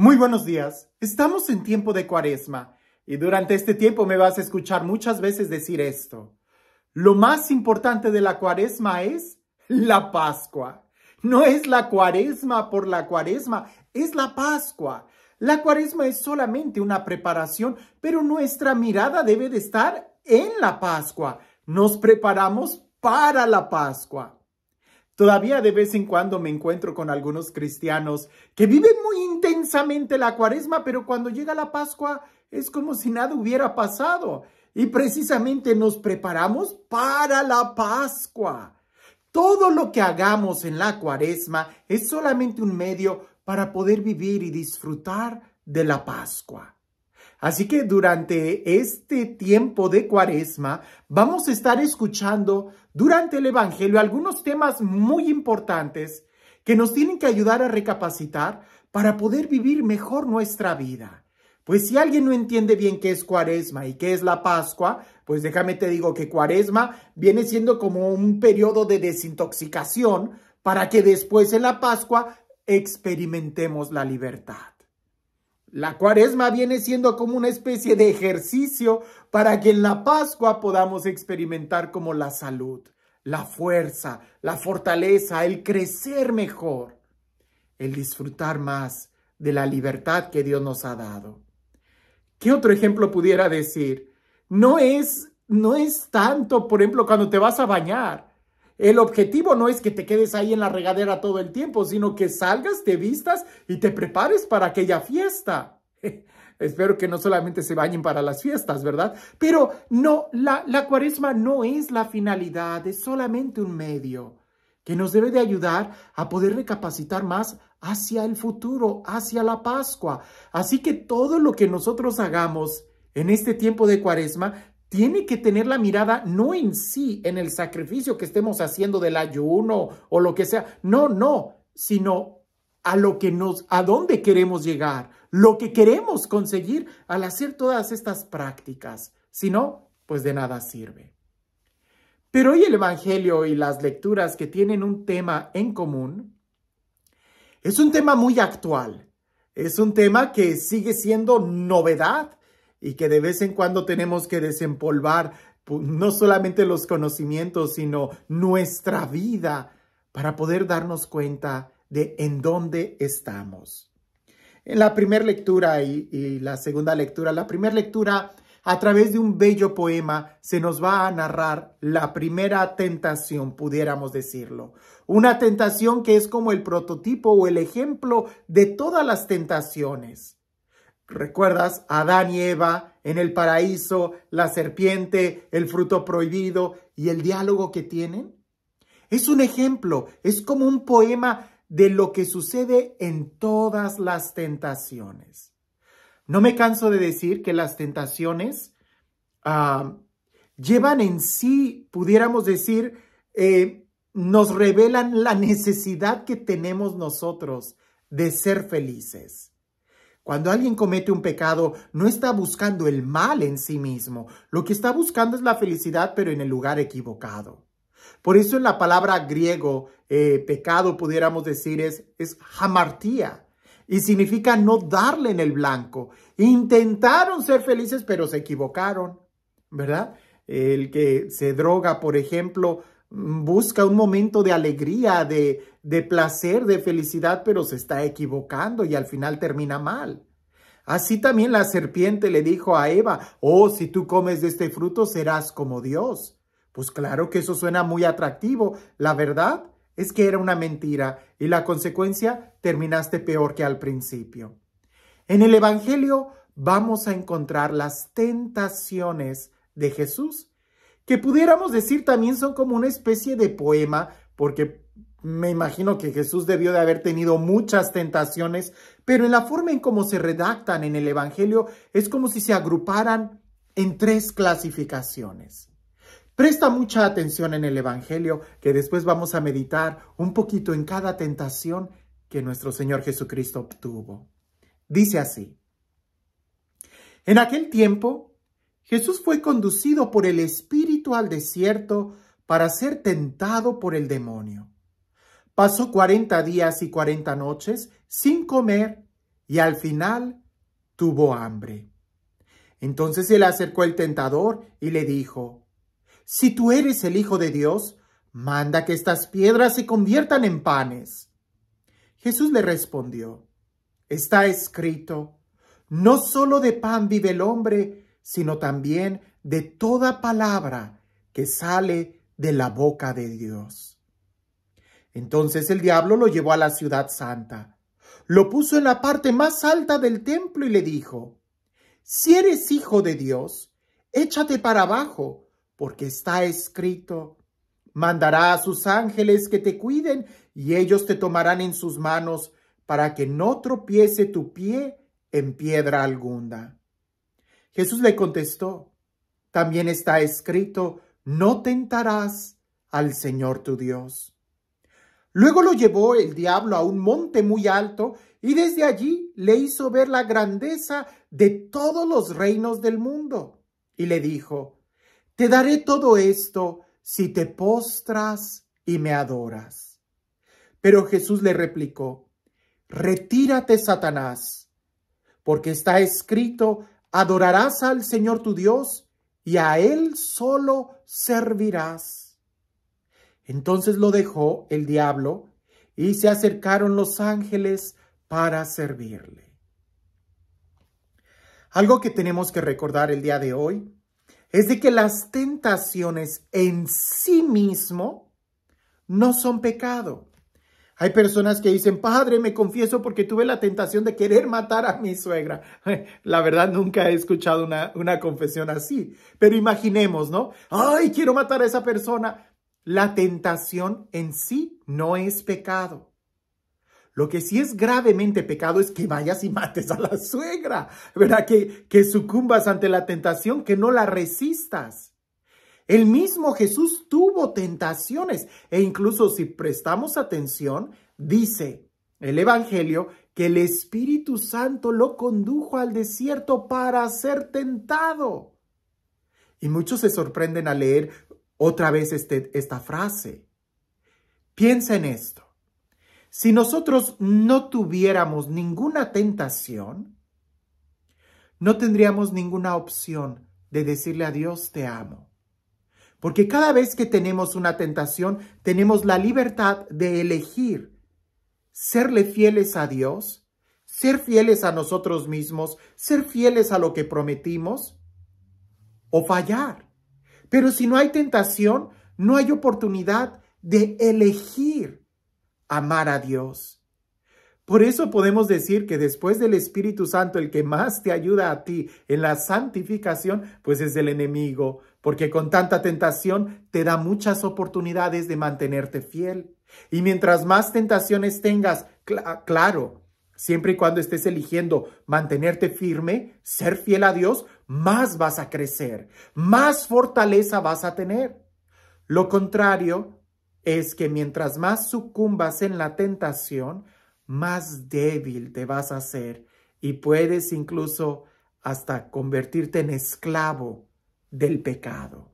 Muy buenos días. Estamos en tiempo de cuaresma y durante este tiempo me vas a escuchar muchas veces decir esto. Lo más importante de la cuaresma es la Pascua. No es la cuaresma por la cuaresma, es la Pascua. La cuaresma es solamente una preparación, pero nuestra mirada debe de estar en la Pascua. Nos preparamos para la Pascua. Todavía de vez en cuando me encuentro con algunos cristianos que viven muy intensamente la cuaresma, pero cuando llega la Pascua es como si nada hubiera pasado. Y precisamente nos preparamos para la Pascua. Todo lo que hagamos en la cuaresma es solamente un medio para poder vivir y disfrutar de la Pascua. Así que durante este tiempo de cuaresma vamos a estar escuchando durante el Evangelio algunos temas muy importantes que nos tienen que ayudar a recapacitar para poder vivir mejor nuestra vida. Pues si alguien no entiende bien qué es cuaresma y qué es la Pascua, pues déjame te digo que cuaresma viene siendo como un periodo de desintoxicación para que después en la Pascua experimentemos la libertad. La cuaresma viene siendo como una especie de ejercicio para que en la Pascua podamos experimentar como la salud, la fuerza, la fortaleza, el crecer mejor, el disfrutar más de la libertad que Dios nos ha dado. ¿Qué otro ejemplo pudiera decir? No es, no es tanto, por ejemplo, cuando te vas a bañar. El objetivo no es que te quedes ahí en la regadera todo el tiempo, sino que salgas, te vistas y te prepares para aquella fiesta. Espero que no solamente se bañen para las fiestas, ¿verdad? Pero no, la, la cuaresma no es la finalidad, es solamente un medio que nos debe de ayudar a poder recapacitar más hacia el futuro, hacia la Pascua. Así que todo lo que nosotros hagamos en este tiempo de cuaresma tiene que tener la mirada no en sí, en el sacrificio que estemos haciendo del ayuno o lo que sea, no, no, sino a lo que nos, a dónde queremos llegar, lo que queremos conseguir al hacer todas estas prácticas. Si no, pues de nada sirve. Pero hoy el Evangelio y las lecturas que tienen un tema en común es un tema muy actual. Es un tema que sigue siendo novedad y que de vez en cuando tenemos que desempolvar pues, no solamente los conocimientos, sino nuestra vida para poder darnos cuenta de en dónde estamos. En la primera lectura y, y, la segunda lectura, la primera lectura a través de un bello poema se nos va a narrar la primera tentación, pudiéramos decirlo. Una tentación que es como el prototipo o el ejemplo de todas las tentaciones. ¿Recuerdas? Adán y Eva en el paraíso, la serpiente, el fruto prohibido y el diálogo que tienen. Es un ejemplo, es como un poema de lo que sucede en todas las tentaciones. No me canso de decir que las tentaciones ah, llevan en sí, pudiéramos decir, eh, nos revelan la necesidad que tenemos nosotros de ser felices. Cuando alguien comete un pecado, no está buscando el mal en sí mismo. Lo que está buscando es la felicidad, pero en el lugar equivocado. Por eso en la palabra griego, eh, pecado, pudiéramos decir, es, es Y significa no darle en el blanco. Intentaron ser felices, pero se equivocaron. ¿Verdad? El que se droga, por ejemplo, busca un momento de alegría, de, de placer, de felicidad, pero se está equivocando y al final termina mal. Así también la serpiente le dijo a Eva, oh, si tú comes de este fruto serás como Dios. Pues claro que eso suena muy atractivo. La verdad es que era una mentira y la consecuencia terminaste peor que al principio. En el Evangelio vamos a encontrar las tentaciones de Jesús que pudiéramos decir también son como una especie de poema, porque me imagino que Jesús debió de haber tenido muchas tentaciones, pero en la forma en cómo se redactan en el Evangelio es como si se agruparan en tres clasificaciones. Presta mucha atención en el Evangelio, que después vamos a meditar un poquito en cada tentación que nuestro Señor Jesucristo obtuvo. Dice así, en aquel tiempo Jesús fue conducido por el Espíritu al desierto para ser tentado por el demonio. Pasó cuarenta días y cuarenta noches sin comer y al final tuvo hambre. Entonces se le acercó el tentador y le dijo, Si tú eres el Hijo de Dios, manda que estas piedras se conviertan en panes. Jesús le respondió, Está escrito, no solo de pan vive el hombre, sino también de toda palabra que sale de la boca de Dios. Entonces el diablo lo llevó a la ciudad santa, lo puso en la parte más alta del templo y le dijo, si eres hijo de Dios, échate para abajo, porque está escrito, mandará a sus ángeles que te cuiden y ellos te tomarán en sus manos para que no tropiece tu pie en piedra alguna. Jesús le contestó, también está escrito, no tentarás al Señor tu Dios. Luego lo llevó el diablo a un monte muy alto y desde allí le hizo ver la grandeza de todos los reinos del mundo. Y le dijo, te daré todo esto si te postras y me adoras. Pero Jesús le replicó, retírate, Satanás, porque está escrito, Adorarás al Señor tu Dios y a Él solo servirás. Entonces lo dejó el diablo y se acercaron los ángeles para servirle. Algo que tenemos que recordar el día de hoy es de que las tentaciones en sí mismo no son pecado. Hay personas que dicen, padre, me confieso porque tuve la tentación de querer matar a mi suegra. La verdad, nunca he escuchado una, confesión así. Pero imaginemos, ¿no? Ay, quiero matar a esa persona. La tentación en sí no es pecado. Lo que sí es gravemente pecado es que vayas y mates a la suegra, ¿verdad? Que, que sucumbas ante la tentación, que no la resistas. El mismo Jesús tuvo tentaciones e incluso si prestamos atención, dice el Evangelio que el Espíritu Santo lo condujo al desierto para ser tentado. Y muchos se sorprenden al leer otra vez este, esta frase. Piensa en esto. Si nosotros no tuviéramos ninguna tentación, no tendríamos ninguna opción de decirle a Dios te amo. Porque cada vez que tenemos una tentación, tenemos la libertad de elegir serle fieles a Dios, ser fieles a nosotros mismos, ser fieles a lo que prometimos o fallar. Pero si no hay tentación, no hay oportunidad de elegir amar a Dios. Por eso podemos decir que después del Espíritu Santo, el que más te ayuda a ti en la santificación, pues es el enemigo, porque con tanta tentación te da muchas oportunidades de mantenerte fiel. Y mientras más tentaciones tengas, claro, siempre y cuando estés eligiendo mantenerte firme, ser fiel a Dios, más vas a crecer, más fortaleza vas a tener. Lo contrario es que mientras más sucumbas en la tentación, más débil te vas a hacer y puedes incluso hasta convertirte en esclavo del pecado.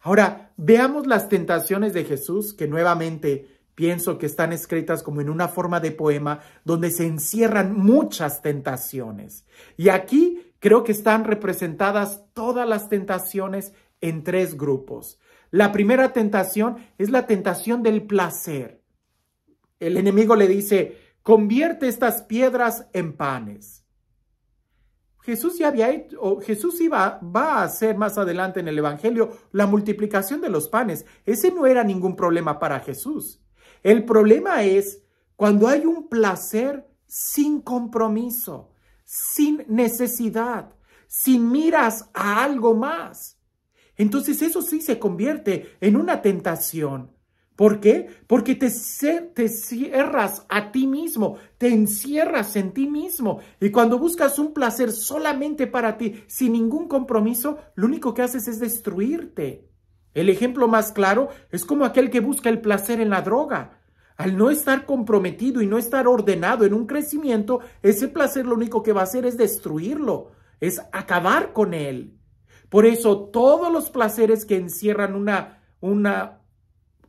Ahora, veamos las tentaciones de Jesús, que nuevamente pienso que están escritas como en una forma de poema, donde se encierran muchas tentaciones. Y aquí creo que están representadas todas las tentaciones en tres grupos. La primera tentación es la tentación del placer. El enemigo le dice, convierte estas piedras en panes. Jesús ya había o Jesús iba, va a hacer más adelante en el Evangelio la multiplicación de los panes. Ese no era ningún problema para Jesús. El problema es cuando hay un placer sin compromiso, sin necesidad, sin miras a algo más. Entonces eso sí se convierte en una tentación ¿Por qué? Porque te, te cierras a ti mismo, te encierras en ti mismo. Y cuando buscas un placer solamente para ti, sin ningún compromiso, lo único que haces es destruirte. El ejemplo más claro es como aquel que busca el placer en la droga. Al no estar comprometido y no estar ordenado en un crecimiento, ese placer lo único que va a hacer es destruirlo, es acabar con él. Por eso todos los placeres que encierran una, una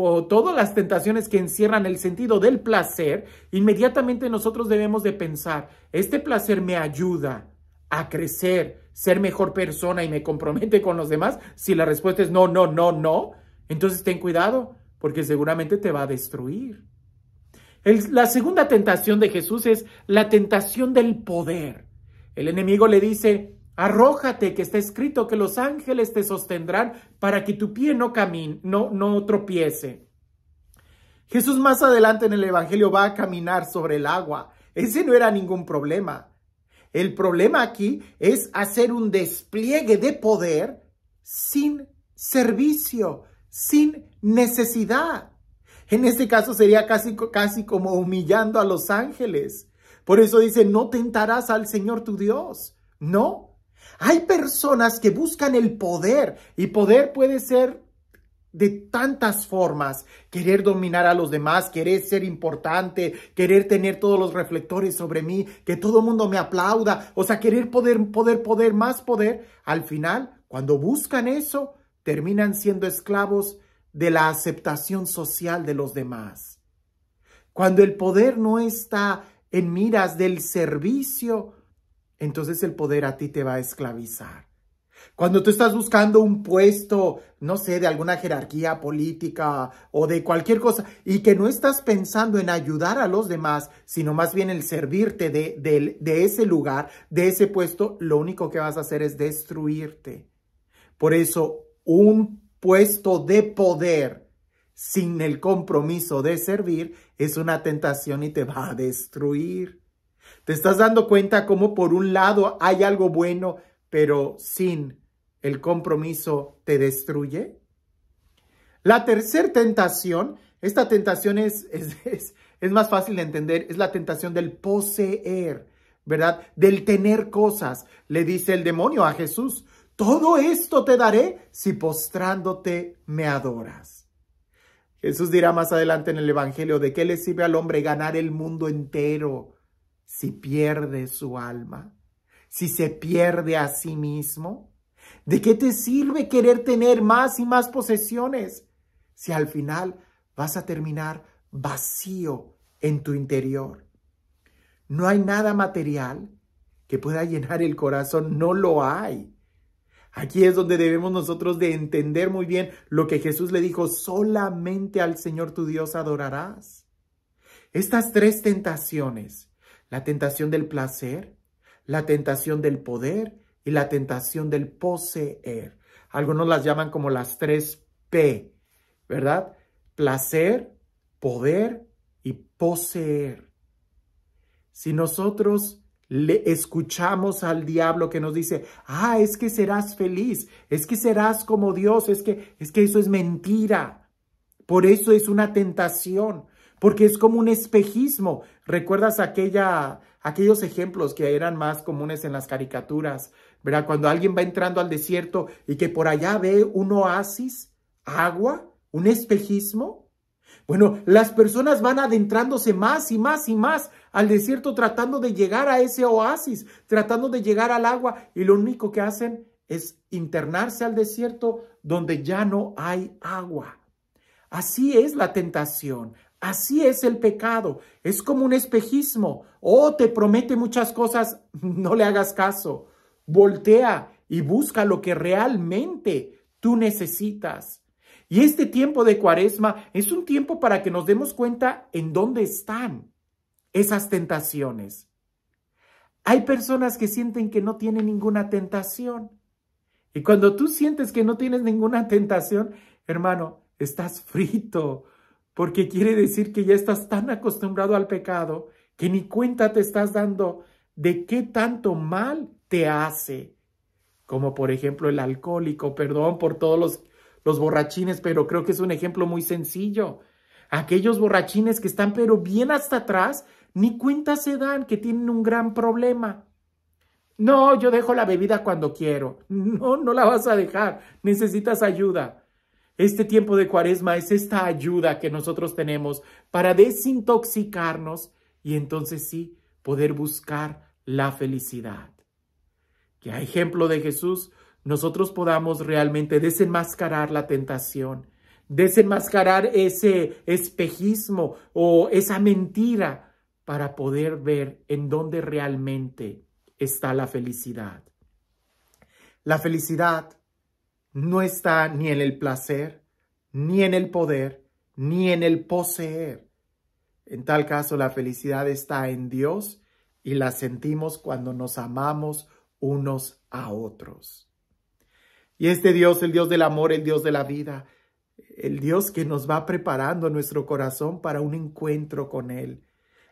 o todas las tentaciones que encierran el sentido del placer, inmediatamente nosotros debemos de pensar, este placer me ayuda a crecer, ser mejor persona y me compromete con los demás. Si la respuesta es no, no, no, no, entonces ten cuidado, porque seguramente te va a destruir. la segunda tentación de Jesús es la tentación del poder. El enemigo le dice, Arrójate, que está escrito que los ángeles te sostendrán para que tu pie no camine, no, no tropiece. Jesús más adelante en el Evangelio va a caminar sobre el agua. Ese no era ningún problema. El problema aquí es hacer un despliegue de poder sin servicio, sin necesidad. En este caso sería casi, casi como humillando a los ángeles. Por eso dice, no tentarás al Señor tu Dios. No, hay personas que buscan el poder y poder puede ser de tantas formas, querer dominar a los demás, querer ser importante, querer tener todos los reflectores sobre mí, que todo el mundo me aplauda, o sea, querer poder, poder, poder, más poder. Al final, cuando buscan eso, terminan siendo esclavos de la aceptación social de los demás. Cuando el poder no está en miras del servicio, entonces el poder a ti te va a esclavizar. Cuando tú estás buscando un puesto, no sé, de alguna jerarquía política o de cualquier cosa, y que no estás pensando en ayudar a los demás, sino más bien el servirte de, de, ese lugar, de ese puesto, lo único que vas a hacer es destruirte. Por eso, un puesto de poder sin el compromiso de servir es una tentación y te va a destruir. Te estás dando cuenta cómo por un lado hay algo bueno, pero sin el compromiso te destruye. La tercera tentación, esta tentación es, es, más fácil de entender, es la tentación del poseer, ¿verdad? Del tener cosas. Le dice el demonio a Jesús, todo esto te daré si postrándote me adoras. Jesús dirá más adelante en el Evangelio de qué le sirve al hombre ganar el mundo entero si pierde su alma, si se pierde a sí mismo? ¿De qué te sirve querer tener más y más posesiones si al final vas a terminar vacío en tu interior? No hay nada material que pueda llenar el corazón, no lo hay. Aquí es donde debemos nosotros de entender muy bien lo que Jesús le dijo, solamente al Señor tu Dios adorarás. Estas tres tentaciones la tentación del placer, la tentación del poder y la tentación del poseer. Algunos las llaman como las tres P, ¿verdad? Placer, poder y poseer. Si nosotros le escuchamos al diablo que nos dice, ah, es que serás feliz, es que serás como Dios, es que, es que eso es mentira. Por eso es una tentación, porque es como un espejismo. ¿Recuerdas aquella, aquellos ejemplos que eran más comunes en las caricaturas? ¿Verdad? Cuando alguien va entrando al desierto y que por allá ve un oasis, agua, un espejismo. Bueno, las personas van adentrándose más y más y más al desierto tratando de llegar a ese oasis, tratando de llegar al agua y lo único que hacen es internarse al desierto donde ya no hay agua. Así es la tentación, Así es el pecado, es como un espejismo. Oh, te promete muchas cosas, no le hagas caso. Voltea y busca lo que realmente tú necesitas. Y este tiempo de cuaresma es un tiempo para que nos demos cuenta en dónde están esas tentaciones. Hay personas que sienten que no tienen ninguna tentación. Y cuando tú sientes que no tienes ninguna tentación, hermano, estás frito, porque quiere decir que ya estás tan acostumbrado al pecado que ni cuenta te estás dando de qué tanto mal te hace. Como por ejemplo el alcohólico, perdón por todos los, los borrachines, pero creo que es un ejemplo muy sencillo. Aquellos borrachines que están pero bien hasta atrás, ni cuenta se dan que tienen un gran problema. No, yo dejo la bebida cuando quiero. No, no la vas a dejar. Necesitas ayuda. Este tiempo de cuaresma es esta ayuda que nosotros tenemos para desintoxicarnos y entonces sí poder buscar la felicidad. Que a ejemplo de Jesús nosotros podamos realmente desenmascarar la tentación, desenmascarar ese espejismo o esa mentira para poder ver en dónde realmente está la felicidad. La felicidad no está ni en el placer, ni en el poder, ni en el poseer. En tal caso, la felicidad está en Dios y la sentimos cuando nos amamos unos a otros. Y este Dios, el Dios del amor, el Dios de la vida, el Dios que nos va preparando nuestro corazón para un encuentro con Él,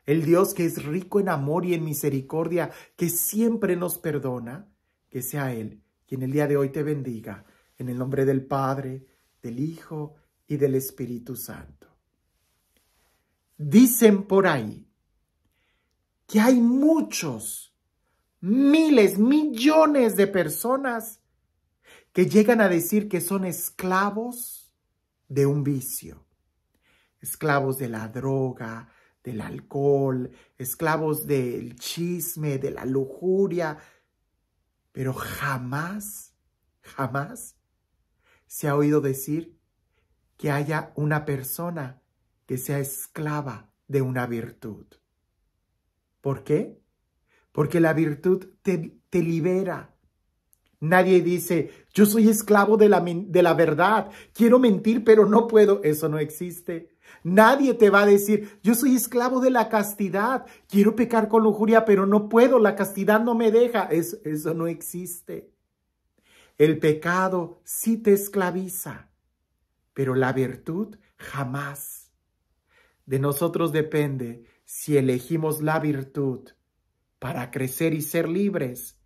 el Dios que es rico en amor y en misericordia, que siempre nos perdona, que sea Él quien el día de hoy te bendiga en el nombre del Padre, del Hijo y del Espíritu Santo. Dicen por ahí que hay muchos, miles, millones de personas que llegan a decir que son esclavos de un vicio. Esclavos de la droga, del alcohol, esclavos del chisme, de la lujuria, pero jamás, jamás se ha oído decir que haya una persona que sea esclava de una virtud. ¿Por qué? Porque la virtud te, libera. Nadie dice, yo soy esclavo de la, de la verdad, quiero mentir, pero no puedo. Eso no existe. Nadie te va a decir, yo soy esclavo de la castidad, quiero pecar con lujuria, pero no puedo, la castidad no me deja. eso no existe. El pecado sí te esclaviza, pero la virtud jamás. De nosotros depende si elegimos la virtud para crecer y ser libres,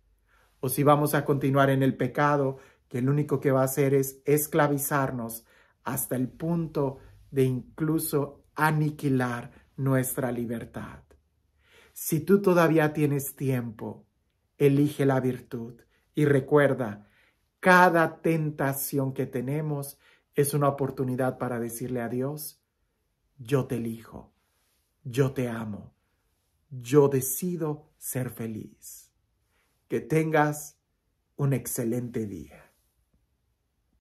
o si vamos a continuar en el pecado, que lo único que va a hacer es esclavizarnos hasta el punto de incluso aniquilar nuestra libertad. Si tú todavía tienes tiempo, elige la virtud y recuerda cada tentación que tenemos es una oportunidad para decirle a Dios, yo te elijo, yo te amo, yo decido ser feliz. Que tengas un excelente día.